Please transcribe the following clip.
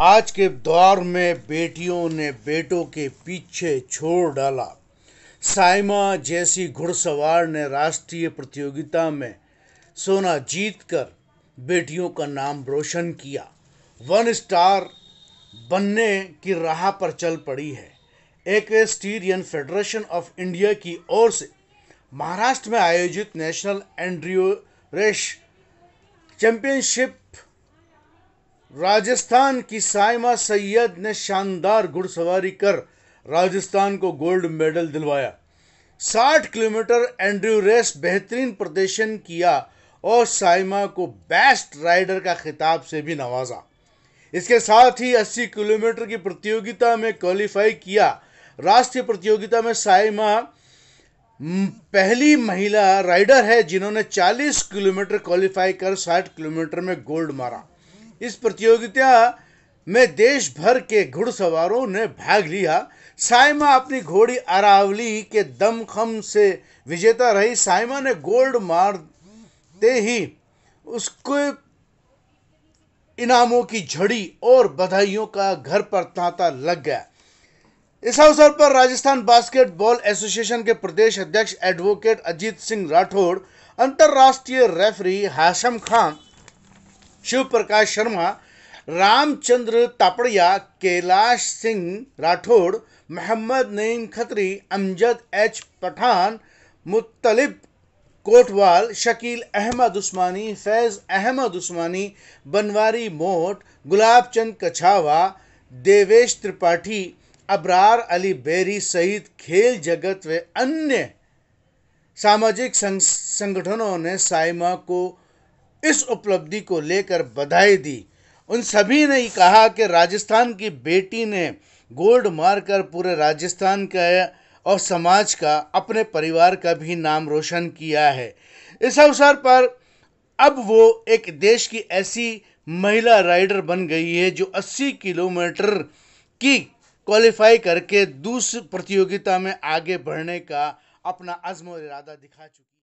आज के दौर में बेटियों ने बेटों के पीछे छोड़ डाला साइमा जैसी घुड़सवार ने राष्ट्रीय प्रतियोगिता में सोना जीतकर बेटियों का नाम रोशन किया वन स्टार बनने की राह पर चल पड़ी है एक स्टीरियन फेडरेशन ऑफ इंडिया की ओर से महाराष्ट्र में आयोजित नेशनल एंड्रियो रेश चैंपियनशिप राजस्थान की साइमा सैयद ने शानदार घुड़सवारी कर राजस्थान को गोल्ड मेडल दिलवाया 60 किलोमीटर एंड्रयू रेस बेहतरीन प्रदर्शन किया और साइमा को बेस्ट राइडर का खिताब से भी नवाजा इसके साथ ही 80 किलोमीटर की प्रतियोगिता में क्वालिफाई किया राष्ट्रीय प्रतियोगिता में साइमा पहली महिला राइडर है जिन्होंने 40 किलोमीटर क्वालिफाई कर 60 किलोमीटर में गोल्ड मारा इस प्रतियोगिता में देश भर के घुड़सवारों ने भाग लिया साइमा अपनी घोड़ी अरावली के दमखम से विजेता रही साइमा ने गोल्ड मारते ही उसको इनामों की झड़ी और बधाइयों का घर पर तांता लग गया इस अवसर पर राजस्थान बास्केटबॉल एसोसिएशन के प्रदेश अध्यक्ष एडवोकेट अजीत सिंह राठौड़ अंतर्राष्ट्रीय रेफरी हाशम खान शिव प्रकाश शर्मा रामचंद्र तापड़िया कैलाश सिंह राठौड़ मोहम्मद नईम खत्री अमजद एच पठान मुतलिब कोटवाल शकील अहमद उस्मानी फैज़ अहमद उस्मानी बनवारी मोट गुलाब चंद कछावा देवेश त्रिपाठी अबरार अली बेरी सहित खेल जगत व अन्य सामाजिक संगठनों ने साइमा को इस उपलब्धि को लेकर बधाई दी उन सभी ने कहा कि राजस्थान की बेटी ने गोल्ड मारकर पूरे राजस्थान का और समाज का अपने परिवार का भी नाम रोशन किया है इस अवसर पर अब वो एक देश की ऐसी महिला राइडर बन गई है जो 80 किलोमीटर की क्वालिफाई करके दूसरी प्रतियोगिता में आगे बढ़ने का अपना अज़म और इरादा दिखा चुकी